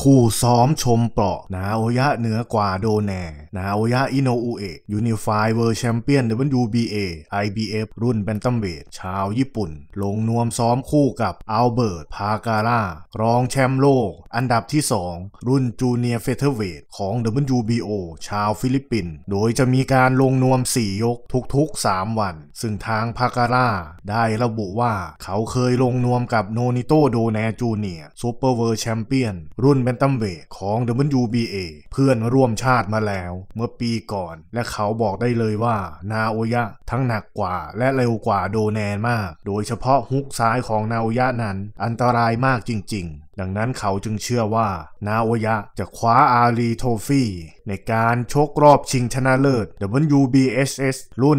คู่ซ้อมชมเปราะนาโอยะเหนือกว่าโดแน นาโอยะอินโนอุเอะยูนิฟายเวิร์แชมเปี้ยน WBA IBF รุ่นแบนตัมเวท ชาวญี่ปุ่น ลงนวมซ้อมคู่กับอัลเบิร์ตพาการ่ารองแชมป์โลก อันดับที่ 2 รุ่นจูเนียร์เฟเธอร์เวท ของ WBO ชาวฟิลิปปินส์โดยจะมีการลงนวม 4 ยกทุกๆ 3 วัน ซึ่งทางพาการ่าได้ระบุว่าเขาเคยลงนวมกับโนนิโตโดแนจูเนียซูเปอร์เวิร์แชมเปี้ยนรุ่นแบนตัมเวทของ WBA เพื่อนร่วมชาติมาแล้วเมื่อปีก่อน และเขาบอกได้เลยว่า นาโอยะทั้งหนักกว่าและเร็วกว่าโดแนนมาก โดยเฉพาะฮุกซ้ายของนาโอยะนั้นอันตรายมากจริงๆดังนั้นเขาจึงเชื่อว่านาโอยะจะคว้าอารีโทฟี่ในการชกรอบชิงชนะเลิศ WBSS รุ่น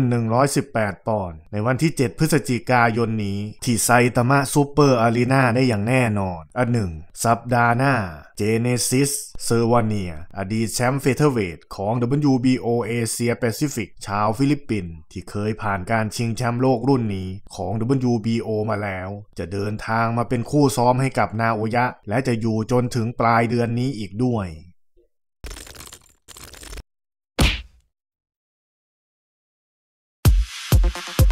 118 ปอนด์ในวันที่ 7 พฤศจิกายนนี้ ที่ไซตามะซูเปอร์อารีนาได้อย่างแน่นอน อันหนึ่งสัปดาห์หน้า เจเนซิส เซอร์วาเนีย อดีตแชมป์เฟเธอร์เวทของ WBO เอเชียแปซิฟิกชาวฟิลิปปินส์ที่เคยผ่านการชิงแชมป์โลกรุ่นนี้ของ WBO มาแล้ว จะเดินทางมาเป็นคู่ซ้อมให้กับนาโอยะและจะอยู่จนถึงปลายเดือนนี้อีกด้วย Thank you.